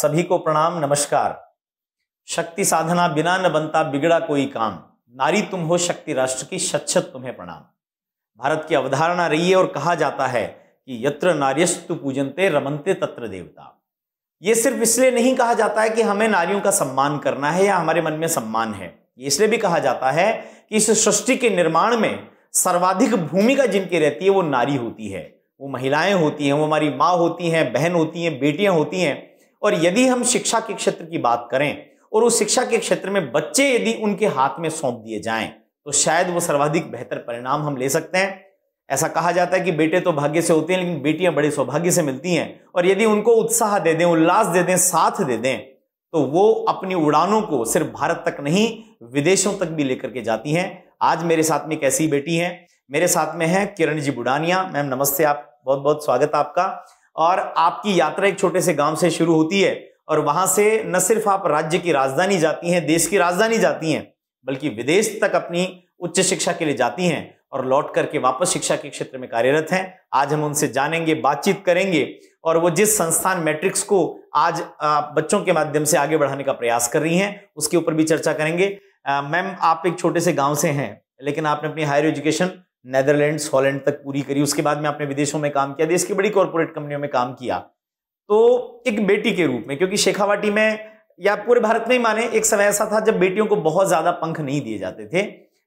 सभी को प्रणाम नमस्कार शक्ति साधना बिना न बनता बिगड़ा कोई काम नारी तुम हो शक्ति राष्ट्र की सच्छत तुम्हें प्रणाम भारत की अवधारणा रही है और कहा जाता है कि यत्र नार्यस्तु पूजनते रमनते तत्र देवता ये सिर्फ इसलिए नहीं कहा जाता है कि हमें नारियों का सम्मान करना है या हमारे मन में सम्मान है इसलिए भी कहा जाता है कि इस सृष्टि के निर्माण में सर्वाधिक भूमिका जिनकी रहती है वो नारी होती है वो महिलाएं होती हैं वो हमारी माँ होती हैं बहन होती हैं बेटियां होती हैं और यदि हम शिक्षा के क्षेत्र की बात करें और उस शिक्षा के क्षेत्र में बच्चे यदि उनके हाथ में सौंप दिए जाएं तो शायद वो सर्वाधिक बेहतर परिणाम हम ले सकते हैं ऐसा कहा जाता है कि बेटे तो भाग्य से होते हैं लेकिन बेटियां बड़े सौभाग्य से मिलती हैं और यदि उनको उत्साह दे दें उल्लास दे दें साथ दे दें तो वो अपनी उड़ानों को सिर्फ भारत तक नहीं विदेशों तक भी लेकर के जाती हैं आज मेरे साथ में एक ऐसी बेटी हैं मेरे साथ में है किरण जी बुडानिया मैम नमस्ते आप बहुत बहुत स्वागत आपका और आपकी यात्रा एक छोटे से गांव से शुरू होती है और वहां से न सिर्फ आप राज्य की राजधानी जाती हैं देश की राजधानी जाती हैं बल्कि विदेश तक अपनी उच्च शिक्षा के लिए जाती हैं और लौट करके वापस शिक्षा के क्षेत्र में कार्यरत हैं आज हम उनसे जानेंगे बातचीत करेंगे और वो जिस संस्थान मैट्रिक्स को आज बच्चों के माध्यम से आगे बढ़ाने का प्रयास कर रही हैं उसके ऊपर भी चर्चा करेंगे मैम आप एक छोटे से गांव से हैं लेकिन आपने अपनी हायर एजुकेशन नेदरलैंड्स हॉलैंड तक पूरी करी उसके बाद में आपने विदेशों में काम किया देश की बड़ी कॉरपोरेट कंपनियों में काम किया तो एक बेटी के रूप में क्योंकि शेखावाटी में या पूरे भारत में ही माने एक समय ऐसा था जब बेटियों को बहुत ज्यादा पंख नहीं दिए जाते थे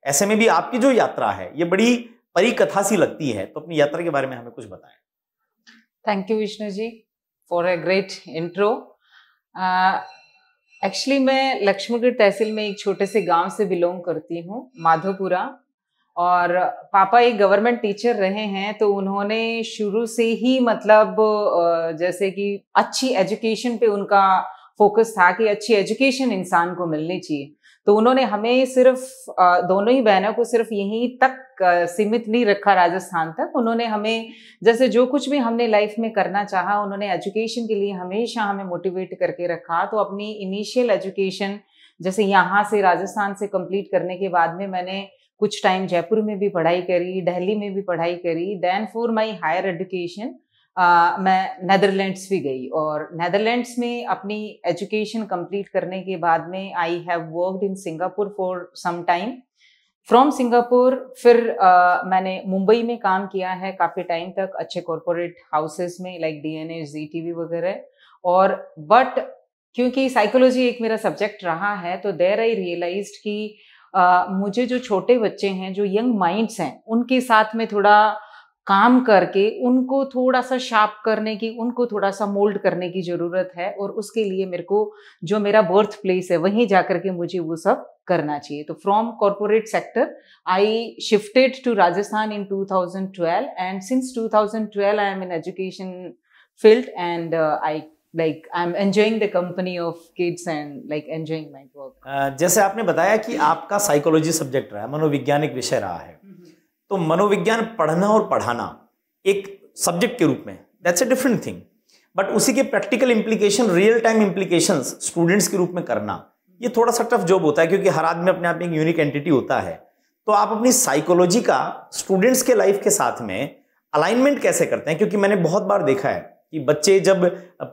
ऐसे में भी आपकी जो यात्रा है ये बड़ी परी कथा सी लगती है तो अपनी यात्रा के बारे में हमें कुछ बताएं thank you Vishnu ji for a great intro actually मैं लक्ष्मणगढ़ तहसील में एक छोटे से गांव से बिलोंग करती हूँ माधोपुरा और पापा एक गवर्नमेंट टीचर रहे हैं तो उन्होंने शुरू से ही मतलब जैसे कि अच्छी एजुकेशन पे उनका फोकस था कि अच्छी एजुकेशन इंसान को मिलनी चाहिए तो उन्होंने हमें सिर्फ दोनों ही बहनों को सिर्फ यहीं तक सीमित नहीं रखा राजस्थान तक उन्होंने हमें जैसे जो कुछ भी हमने लाइफ में करना चाहा उन्होंने एजुकेशन के लिए हमेशा हमें मोटिवेट करके रखा तो अपनी इनिशियल एजुकेशन जैसे यहाँ से राजस्थान से कंप्लीट करने के बाद में मैंने कुछ टाइम जयपुर में भी पढ़ाई करी दिल्ली में भी पढ़ाई करी then for my higher education मैं नदरलैंड्स भी गई और नदरलैंड्स में अपनी एजुकेशन कंप्लीट करने के बाद में I have worked in Singapore for some time from Singapore फिर uh, मैंने मुंबई में काम किया है काफ़ी टाइम तक अच्छे कॉरपोरेट हाउसेस में like D N S G T V वगैरह और बट क्योंकि साइकोलॉजी एक मेरा सब्जेक्ट रहा है तो देर आई रियलाइज कि आ, मुझे जो छोटे बच्चे हैं जो यंग माइंड्स हैं उनके साथ में थोड़ा काम करके उनको थोड़ा सा शार्प करने की उनको थोड़ा सा मोल्ड करने की ज़रूरत है और उसके लिए मेरे को जो मेरा बर्थ प्लेस है वहीं जा करके के मुझे वो सब करना चाहिए तो from corporate sector I shifted to Rajasthan in 2012 and since 2012 I am in education field and I like I'm enjoying the company of kids and like enjoying my work. Uh, जैसे आपने बताया कि आपका साइकोलॉजी सब्जेक्ट रहा है मनोविज्ञानिक विषय रहा है तो मनोविज्ञान पढ़ना और पढ़ाना एक सब्जेक्ट के रूप में that's a different thing but उसी के practical implication real time implication students के रूप में करना ये थोड़ा सा टफ जॉब होता है क्योंकि हर आदमी अपने आप में एक यूनिक एंटिटी होता है तो आप अपनी साइकोलॉजी का स्टूडेंट्स के लाइफ के साथ में अलाइनमेंट कैसे करते हैं क्योंकि मैंने बहुत बार देखा है कि बच्चे जब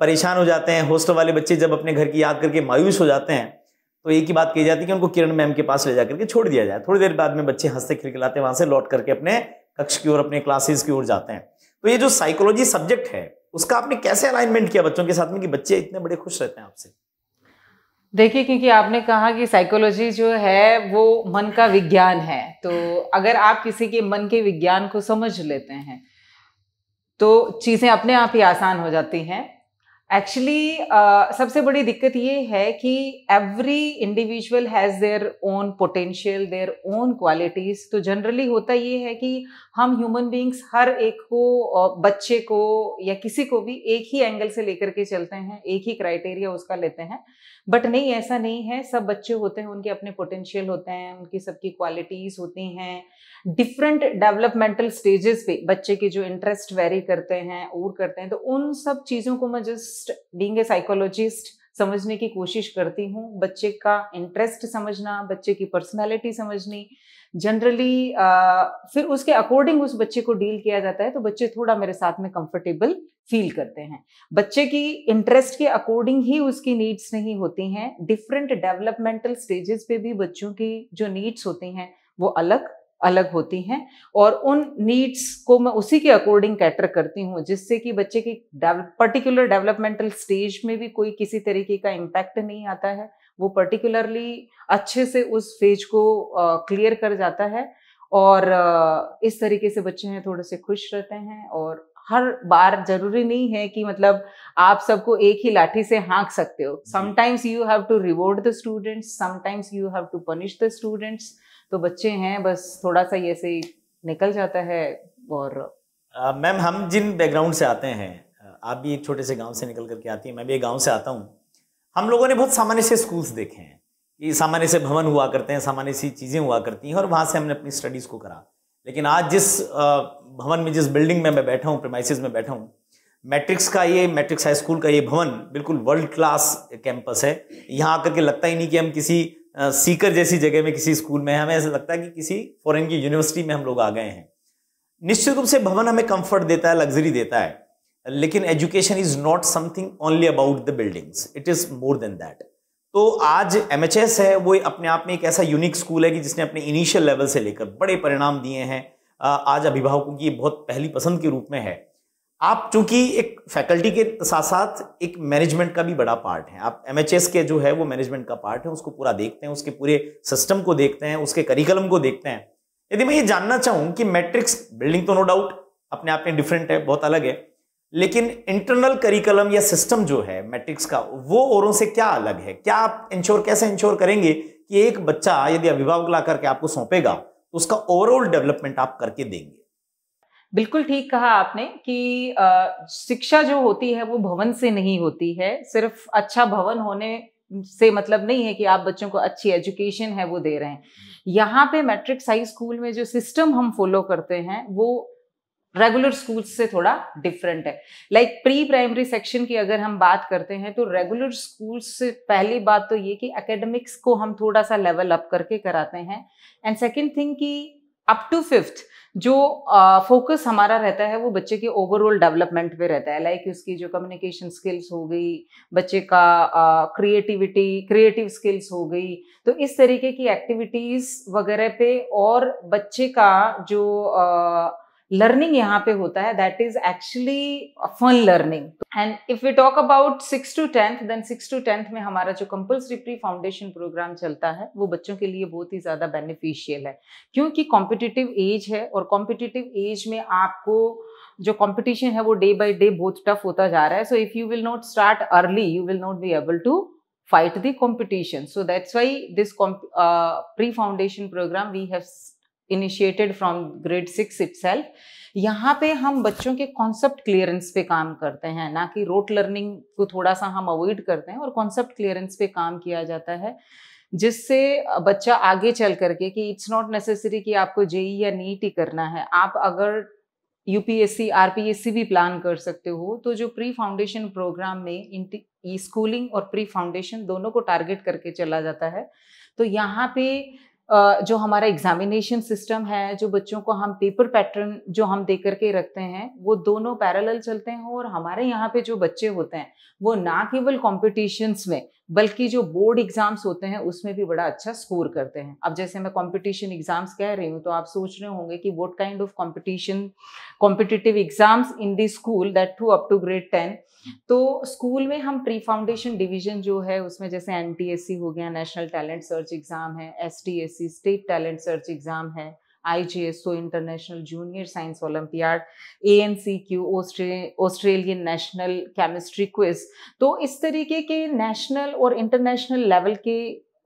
परेशान हो जाते हैं हॉस्टल वाले बच्चे जब अपने घर की याद करके मायूस हो जाते हैं तो एक ही बात कही जाती है कि उनको किरण मैम के पास ले जाकर के छोड़ दिया जाए थोड़ी देर बाद में बच्चे हंसते खिलखिलाते वहां से लौट करके अपने कक्ष की ओर अपने क्लासेस की ओर जाते हैं तो ये जो साइकोलॉजी सब्जेक्ट है उसका आपने कैसे अलाइनमेंट किया बच्चों के साथ में कि बच्चे इतने बड़े खुश रहते हैं आपसे देखिए क्योंकि आपने कहा कि साइकोलॉजी जो है वो मन का विज्ञान है तो अगर आप किसी के मन के विज्ञान को समझ लेते हैं तो चीज़ें अपने आप ही आसान हो जाती हैं एक्चुअली uh, सबसे बड़ी दिक्कत ये है कि every individual has their own potential their own qualities तो जनरली होता ये है कि हम ह्यूमन बींग्स हर एक को बच्चे को या किसी को भी एक ही एंगल से लेकर के चलते हैं एक ही क्राइटेरिया उसका लेते हैं बट नहीं ऐसा नहीं है सब बच्चे होते हैं उनके अपने पोटेंशियल होते हैं उनकी सबकी क्वालिटीज होती हैं डिफरेंट डेवलपमेंटल स्टेजेस पे बच्चे के जो इंटरेस्ट वेरी करते हैं और करते हैं तो उन सब चीज़ों को मैं जस्ट बींग ए साइकोलॉजिस्ट समझने की कोशिश करती हूँ बच्चे का इंटरेस्ट समझना बच्चे की पर्सनालिटी समझनी जनरली फिर उसके अकॉर्डिंग उस बच्चे को डील किया जाता है तो बच्चे थोड़ा मेरे साथ में कंफर्टेबल फील करते हैं बच्चे की इंटरेस्ट के अकॉर्डिंग ही उसकी नीड्स नहीं होती हैं डिफरेंट डेवलपमेंटल स्टेजेस पे भी बच्चों की जो नीड्स होती हैं वो अलग अलग होती हैं और उन नीड्स को मैं उसी के अकॉर्डिंग कैटर करती हूँ जिससे कि बच्चे की डेवलप पर्टिकुलर डेवलपमेंटल स्टेज में भी कोई किसी तरीके का इम्पैक्ट नहीं आता है वो पर्टिकुलरली अच्छे से उस फेज को क्लियर कर जाता है और इस तरीके से बच्चे हैं थोड़े से खुश रहते हैं और हर बार जरूरी नहीं है कि मतलब आप सबको एक ही लाठी से हाँक सकते हो sometimes you have to reward the students sometimes you have to punish the students तो बच्चे हैं बस थोड़ा सा ये से निकल जाता है और मैम हम जिन बैकग्राउंड से आते हैं आप भी एक छोटे से गांव से निकल करके आती हैं मैं भी एक गांव से आता हूं हम लोगों ने बहुत सामान्य से स्कूल्स देखे हैं ये सामान्य से भवन हुआ करते हैं सामान्य सी चीज़ें हुआ करती हैं और वहाँ से हमने अपनी स्टडीज़ को करा लेकिन आज जिस भवन में जिस बिल्डिंग में मैं बैठा हूँ प्रमाइसिस में बैठा हूँ मैट्रिक्स का ये मैट्रिक्स हाई स्कूल का ये भवन बिल्कुल वर्ल्ड क्लास कैंपस है यहाँ आकर के लगता ही नहीं कि हम किसी सीकर जैसी जगह में किसी स्कूल में हमें ऐसा लगता है कि किसी फॉरेन की यूनिवर्सिटी में हम लोग आ गए हैं निश्चित रूप से भवन हमें कंफर्ट देता है लग्जरी देता है लेकिन education is not something only about the buildings it is more than that तो आज एम है वो अपने आप में एक ऐसा यूनिक स्कूल है कि जिसने अपने इनिशियल लेवल से लेकर बड़े परिणाम दिए हैं आज अभिभावकों की बहुत पहली पसंद के रूप में है आप चूंकि एक फैकल्टी के साथ साथ एक मैनेजमेंट का भी बड़ा पार्ट है आप एमएचएस के जो है वो मैनेजमेंट का पार्ट है उसको पूरा देखते हैं उसके पूरे सिस्टम को देखते हैं उसके करिकुलम को देखते हैं यदि मैं ये जानना चाहूं कि मैट्रिक्स बिल्डिंग तो नो डाउट अपने आप में डिफरेंट है बहुत अलग है लेकिन इंटरनल करिकुलम या सिस्टम जो है मैट्रिक्स का वो औरों से क्या अलग है क्या आप इंश्योर कैसे इंश्योर करेंगे कि एक बच्चा यदि अभिभावक ला करके आपको सौंपेगा तो उसका ओवरऑल डेवलपमेंट आप करके देंगे बिल्कुल ठीक कहा आपने कि शिक्षा जो होती है वो भवन से नहीं होती है सिर्फ अच्छा भवन होने से मतलब नहीं है कि आप बच्चों को अच्छी एजुकेशन है वो दे रहे हैं यहाँ पे मैट्रिक हाई स्कूल में जो सिस्टम हम फॉलो करते हैं वो रेगुलर स्कूल से थोड़ा डिफरेंट है लाइक प्री प्राइमरी सेक्शन की अगर हम बात करते हैं तो रेगुलर स्कूल से पहली बात तो ये कि एकेडमिक्स को हम थोड़ा सा लेवल अप करके कराते हैं एंड सेकेंड थिंग की अप टू फिफ्थ जो फोकस uh, हमारा रहता है वो बच्चे के ओवरऑल डेवलपमेंट पे रहता है लाइक like उसकी जो कम्युनिकेशन स्किल्स हो गई बच्चे का क्रिएटिविटी क्रिएटिव स्किल्स हो गई तो इस तरीके की एक्टिविटीज़ वगैरह पे और बच्चे का जो uh, लर्निंग यहाँ पे होता है that is actually fun learning and if we talk about six to tenth then six to tenth में हमारा जो कंपल्सरी प्री फाउंडेशन प्रोग्राम चलता है वो बच्चों के लिए बहुत ही ज्यादा बेनिफिशियल है क्योंकि कॉम्पिटिटिव एज है और कॉम्पिटिटिव एज में आपको जो कॉम्पिटिशन है वो डे बाई डे बहुत टफ होता जा रहा है so if you will not start early you will not be able to fight the competition so that's why this pre foundation programme we have initiated from grade six itself यहाँ पे हम बच्चों के concept clearance पे काम करते हैं ना कि रोट लर्निंग को थोड़ा सा हम अवॉइड करते हैं और कॉन्सेप्ट क्लियरेंस पे काम किया जाता है जिससे बच्चा आगे चल करके कि इट्स नॉट नेसेसरी कि आपको जेई या नीट ही करना है आप अगर यूपीएससी आरपीएससी भी प्लान कर सकते हो तो जो प्री फाउंडेशन प्रोग्राम में स्कूलिंग और प्री फाउंडेशन दोनों को टारगेट करके चला जाता है तो यहाँ पे जो हमारा एग्जामिनेशन सिस्टम है जो बच्चों को हम पेपर पैटर्न जो हम दे करके रखते हैं वो दोनों पैरेलल चलते हैं और हमारे यहाँ पे जो बच्चे होते हैं वो ना केवल कॉम्पिटिशन्स में बल्कि जो बोर्ड एग्जाम्स होते हैं उसमें भी बड़ा अच्छा स्कोर करते हैं अब जैसे मैं कंपटीशन एग्जाम्स कह रही हूँ तो आप सोच रहे होंगे कि what kind of competition competitive exams in the school that too up to grade ten तो स्कूल में हम प्री फाउंडेशन डिवीजन जो है उसमें जैसे एन हो गया नेशनल टैलेंट सर्च एग्जाम है S state talent search exam है international junior science International A N C Q Australian national chemistry quiz तो इस तरीके के नेशनल और इंटरनेशनल लेवल के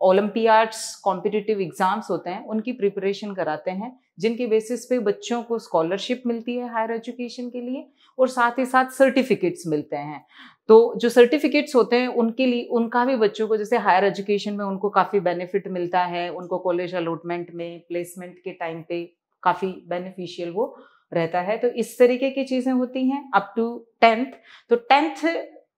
ओलंपियाड्स कॉम्पिटिटिव एग्जाम्स होते हैं उनकी प्रिपरेशन कराते हैं जिनके बेसिस पे बच्चों को स्कॉलरशिप मिलती है हायर एजुकेशन के लिए और साथ ही साथ सर्टिफिकेट्स मिलते हैं तो जो सर्टिफिकेट्स होते हैं उनके लिए उनका भी बच्चों को जैसे हायर एजुकेशन में उनको काफ़ी बेनिफिट मिलता है उनको कॉलेज अलॉटमेंट में प्लेसमेंट के टाइम पे काफ़ी बेनिफिशियल वो रहता है तो इस तरीके की चीज़ें होती हैं अप टू टेंथ तो टेंथ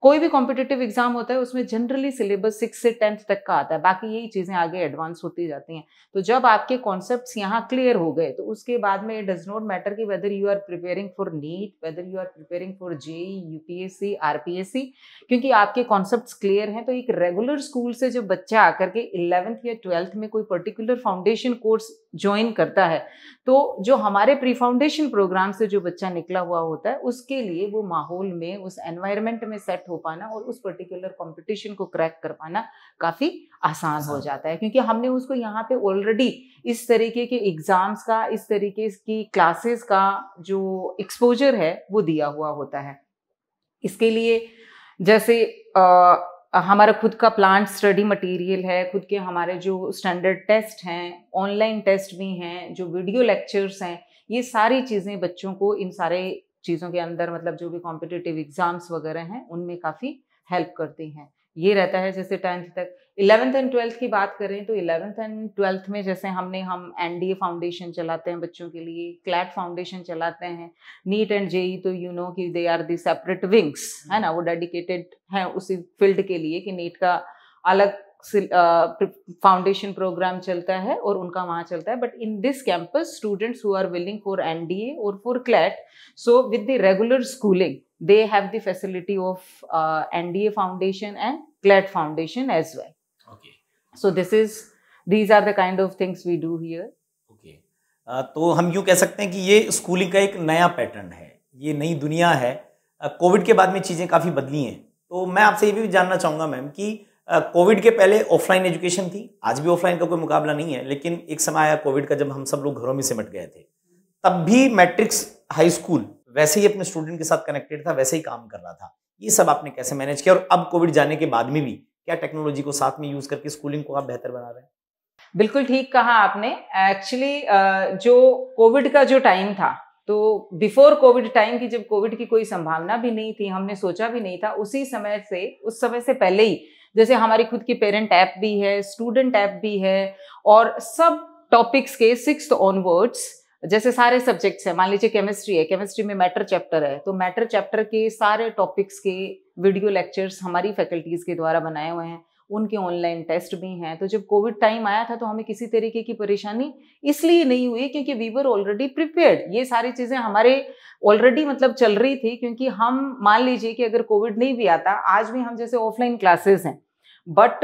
कोई भी कॉम्पिटेटिव एग्जाम होता है उसमें जनरली सिलेबस सिक्स से टेंथ तक का आता है बाकी यही चीज़ें आगे एडवांस होती जाती हैं तो जब आपके कॉन्सेप्ट यहाँ क्लियर हो गए तो उसके बाद में इट डज नॉट मैटर कि whether you are preparing for NEET whether you are preparing for JEE UPSC RPSC क्योंकि आपके कॉन्सेप्ट क्लियर हैं तो एक रेगुलर स्कूल से जब बच्चा आकर के इलेवेंथ या ट्वेल्थ में कोई पर्टिकुलर फाउंडेशन कोर्स ज्वाइन करता है तो जो हमारे प्री फाउंडेशन प्रोग्राम से जो बच्चा निकला हुआ होता है उसके लिए वो माहौल में उस एनवायरमेंट में सेट हो हो पाना और उस पर्टिकुलर कंपटीशन को क्रैक कर पाना काफ़ी आसान हो जाता है क्योंकि हमने उसको यहाँ पे ऑलरेडी इस तरीके के एग्ज़ाम्स का इस तरीके की क्लासेस का जो एक्सपोजर है वो दिया हुआ होता है इसके लिए जैसे आ, हमारा खुद का प्लांट स्टडी मटेरियल है खुद के हमारे जो स्टैंडर्ड टेस्ट हैं ऑनलाइन टेस्ट भी हैं जो वीडियो लेक्चर्स हैं ये सारी चीज़ें बच्चों को इन सारे चीज़ों के अंदर मतलब जो भी कॉम्पिटिटिव एग्ज़ाम्स वगैरह हैं उनमें काफ़ी हेल्प करती हैं ये रहता है जैसे टेंथ तक इलेवेंथ एंड ट्वेल्थ की बात करें तो इलेवेंथ एंड ट्वेल्थ में जैसे हमने हम एनडीए फाउंडेशन चलाते हैं बच्चों के लिए क्लैट फाउंडेशन चलाते हैं नीट एंड जेई तो यू नो कि they are the separate wings है ना वो डेडिकेटेड हैं उसी फील्ड के लिए कि नीट का अलग फाउंडेशन प्रोग्राम चलता है और उनका वहाँ चलता है but in this campus students who are willing for N D A और for CLAT so with the regular schooling they have the facility of N D A foundation and CLAT foundation as well so this is these are the kind of things we do here okay तो हम यूँ कह सकते हैं कि ये schooling का एक नया पैटर्न है ये नई दुनिया है कोविड uh, के बाद में चीज़ें काफ़ी बदली हैं तो मैं आपसे ये भी जानना चाहूँगा मैम कि uh, कोविड के पहले ऑफलाइन एजुकेशन थी आज भी ऑफलाइन का कोई मुकाबला नहीं है लेकिन एक समय आया कोविड का जब हम सब लोग घरों में सिमट गए थे तब भी मैट्रिक्स हाई स्कूल वैसे ही अपने स्टूडेंट के साथ कनेक्टेड था वैसे ही काम कर रहा था ये सब आपने कैसे मैनेज किया और अब कोविड जाने के बाद में भी क्या टेक्नोलॉजी को साथ में यूज करके स्कूलिंग को आप बेहतर बना रहे हैं बिल्कुल ठीक कहा आपने एक्चुअली जो कोविड का जो टाइम था तो बिफोर कोविड टाइम की जब कोविड की कोई संभावना भी नहीं थी हमने सोचा भी नहीं था उसी समय से उस समय से पहले ही जैसे हमारी खुद की पेरेंट ऐप भी है स्टूडेंट ऐप भी है और सब टॉपिक्स के सिक्स ऑनवर्ड्स जैसे सारे सब्जेक्ट्स हैं मान लीजिए केमिस्ट्री है केमिस्ट्री में मैटर चैप्टर है तो मैटर चैप्टर के सारे टॉपिक्स के वीडियो लेक्चर्स हमारी फैकल्टीज़ के द्वारा बनाए हुए हैं उनके ऑनलाइन टेस्ट भी हैं तो जब कोविड टाइम आया था तो हमें किसी तरीके की परेशानी इसलिए नहीं हुई क्योंकि वी वर ऑलरेडी प्रिपेयर्ड ये सारी चीज़ें हमारे ऑलरेडी मतलब चल रही थी क्योंकि हम मान लीजिए कि अगर कोविड नहीं भी आता आज भी हम जैसे ऑफलाइन क्लासेस हैं बट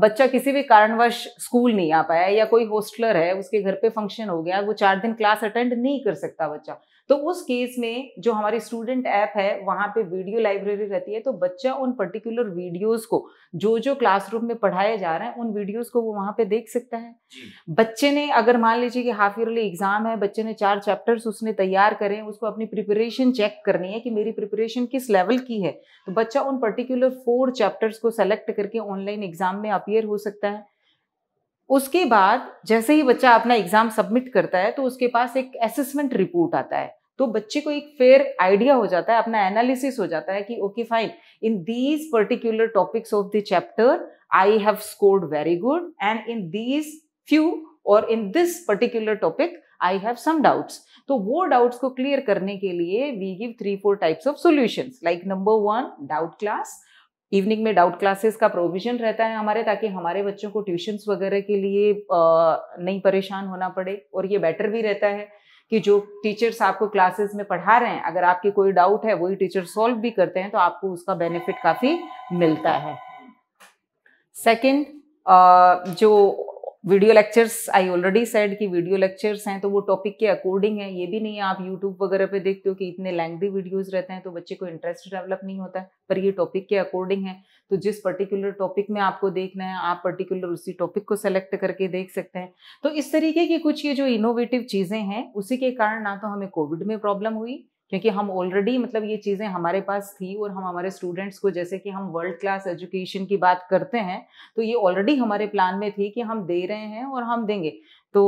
बच्चा किसी भी कारणवश स्कूल नहीं आ पाया या कोई होस्टलर है उसके घर पे फंक्शन हो गया वो चार दिन क्लास अटेंड नहीं कर सकता बच्चा तो उस केस में जो हमारी स्टूडेंट ऐप है वहां पे वीडियो लाइब्रेरी रहती है तो बच्चा उन पर्टिकुलर वीडियोस को जो जो क्लासरूम में पढ़ाए जा रहे हैं उन वीडियोस को वो वहां पे देख सकता है बच्चे ने अगर मान लीजिए कि हाफ ईयरली एग्जाम है बच्चे ने चार चैप्टर्स उसने तैयार करें उसको अपनी प्रिपरेशन चेक करनी है कि मेरी प्रिपरेशन किस लेवल की है तो बच्चा उन पर्टिकुलर फोर चैप्टर्स को सेलेक्ट करके ऑनलाइन एग्जाम में अपियर हो सकता है उसके बाद जैसे ही बच्चा अपना एग्जाम सबमिट करता है तो उसके पास एक असेसमेंट रिपोर्ट आता है तो बच्चे को एक फेयर आइडिया हो जाता है अपना एनालिसिस हो जाता है कि okay fine in these particular topics of the chapter I have scored very good and in these few और in this particular topic I have some doubts तो वो डाउट्स को क्लियर करने के लिए we give three four types of solution like number one doubt class evening में doubt classes का provision रहता है हमारे ताकि हमारे बच्चों को ट्यूशन्स वगैरह के लिए नहीं परेशान होना पड़े और ये बेटर भी रहता है कि जो टीचर्स आपको क्लासेस में पढ़ा रहे हैं अगर आपकी कोई डाउट है वही टीचर सॉल्व भी करते हैं तो आपको उसका बेनिफिट काफ़ी मिलता है सेकंड जो video lectures I already said कि वीडियो लेक्चर्स हैं तो वो टॉपिक के अकॉर्डिंग है ये भी नहीं है आप यूट्यूब वगैरह पे देखते हो कि इतने लेंथी वीडियोस रहते हैं तो बच्चे को इंटरेस्ट डेवलप नहीं होता है पर ये टॉपिक के अकॉर्डिंग है तो जिस पर्टिकुलर टॉपिक में आपको देखना है आप पर्टिकुलर उसी टॉपिक को सेलेक्ट करके देख सकते हैं तो इस तरीके की कुछ ये जो इनोवेटिव चीज़ें हैं उसी के कारण ना तो हमें कोविड में प्रॉब्लम हुई क्योंकि हम ऑलरेडी मतलब ये चीज़ें हमारे पास थी और हम हमारे स्टूडेंट्स को जैसे कि हम वर्ल्ड क्लास एजुकेशन की बात करते हैं तो ये ऑलरेडी हमारे प्लान में थी कि हम दे रहे हैं और हम देंगे तो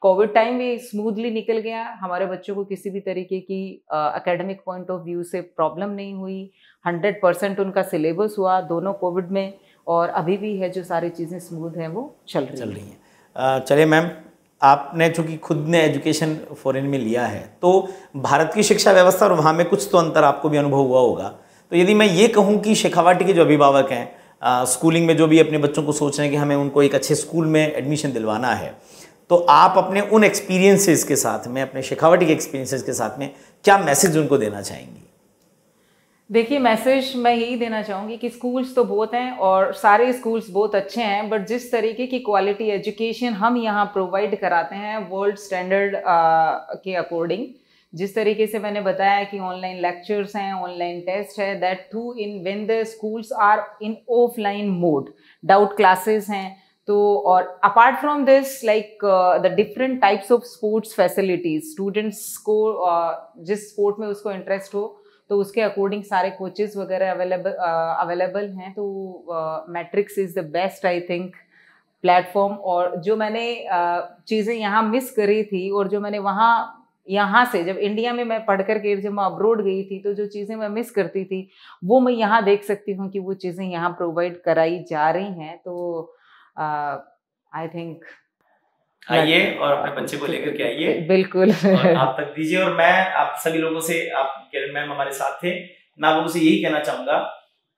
कोविड टाइम भी स्मूथली निकल गया हमारे बच्चों को किसी भी तरीके की अकेडमिक पॉइंट ऑफ व्यू से प्रॉब्लम नहीं हुई हंड्रेड परसेंट उनका सिलेबस हुआ दोनों कोविड में और अभी भी है जो सारी चीज़ें स्मूथ हैं वो चल रही चल रही हैं चलिए मैम आपने चूंकि खुद ने एजुकेशन फॉरेन में लिया है तो भारत की शिक्षा व्यवस्था और वहाँ में कुछ तो अंतर आपको भी अनुभव हुआ होगा तो यदि मैं ये कहूँ कि शेखावाटी के जो अभिभावक हैं स्कूलिंग में जो भी अपने बच्चों को सोच रहे हैं कि हमें उनको एक अच्छे स्कूल में एडमिशन दिलवाना है तो आप अपने उन एक्सपीरियंसेस के साथ में अपने शेखावटी के एक्सपीरियंसेस के साथ में क्या मैसेज उनको देना चाहेंगी देखिए मैसेज मैं यही देना चाहूँगी कि स्कूल्स तो बहुत हैं और सारे स्कूल्स बहुत अच्छे हैं बट जिस तरीके की क्वालिटी एजुकेशन हम यहाँ प्रोवाइड कराते हैं वर्ल्ड स्टैंडर्ड के अकॉर्डिंग जिस तरीके से मैंने बताया कि ऑनलाइन लेक्चर्स हैं ऑनलाइन टेस्ट है that through in when the schools are in offline mode doubt classes हैं तो और apart from this like the different types of sports facilities students को uh, जिस स्पोर्ट में उसको इंटरेस्ट हो तो उसके अकॉर्डिंग सारे कोचेज वगैरह अवेलेबल अवेलेबल हैं तो Matrix is the best I think platform और जो मैंने uh, चीज़ें यहाँ मिस करी थी और जो मैंने वहाँ यहाँ से जब इंडिया में मैं पढ़ कर के जब मैं अब्रोड गई थी तो जो चीज़ें मैं मिस करती थी वो मैं यहाँ देख सकती हूँ कि वो चीज़ें यहाँ प्रोवाइड कराई जा रही हैं तो आई uh, थिंक आइए और अपने बच्चे को लेकर के आइए बिल्कुल आप तक दीजिए और मैं आप सभी लोगों से आप मैम हमारे साथ थे मैं आप लोगों से यही कहना चाहूंगा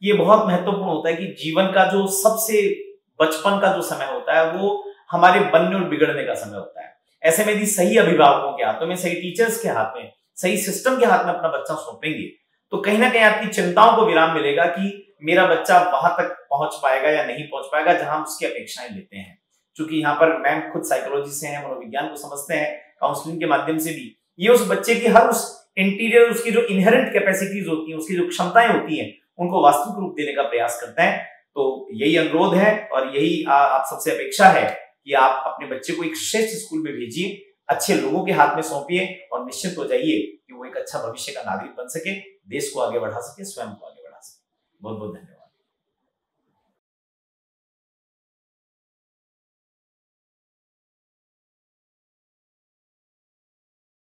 ये बहुत महत्वपूर्ण होता है कि जीवन का जो सबसे बचपन का जो समय होता है वो हमारे बनने और बिगड़ने का समय होता है ऐसे में यदि सही अभिभावकों के हाथों में सही टीचर्स के हाथ में सही सिस्टम के हाथ में अपना बच्चा सौंपेंगे तो कहीं ना कहीं आपकी चिंताओं को विराम मिलेगा कि मेरा बच्चा वहां तक पहुंच पाएगा या नहीं पहुंच पाएगा जहां हम उसकी अपेक्षाएं लेते हैं चूंकि यहाँ पर मैम खुद साइकोलॉजी से है मनोविज्ञान को समझते हैं काउंसलिंग के माध्यम से भी ये उस बच्चे की हर उस इंटीरियर उसकी जो इनहेरेंट कैपेसिटीज होती हैं उसकी जो क्षमताएं होती हैं उनको वास्तविक रूप देने का प्रयास करते हैं तो यही अनुरोध है और यही आ, आप सबसे अपेक्षा है कि आप अपने बच्चे को एक श्रेष्ठ स्कूल में भेजिए अच्छे लोगों के हाथ में सौंपिए और निश्चित हो जाइए कि वो एक अच्छा भविष्य का नागरिक बन सके देश को आगे बढ़ा सके स्वयं को आगे बढ़ा सके बहुत बहुत धन्यवाद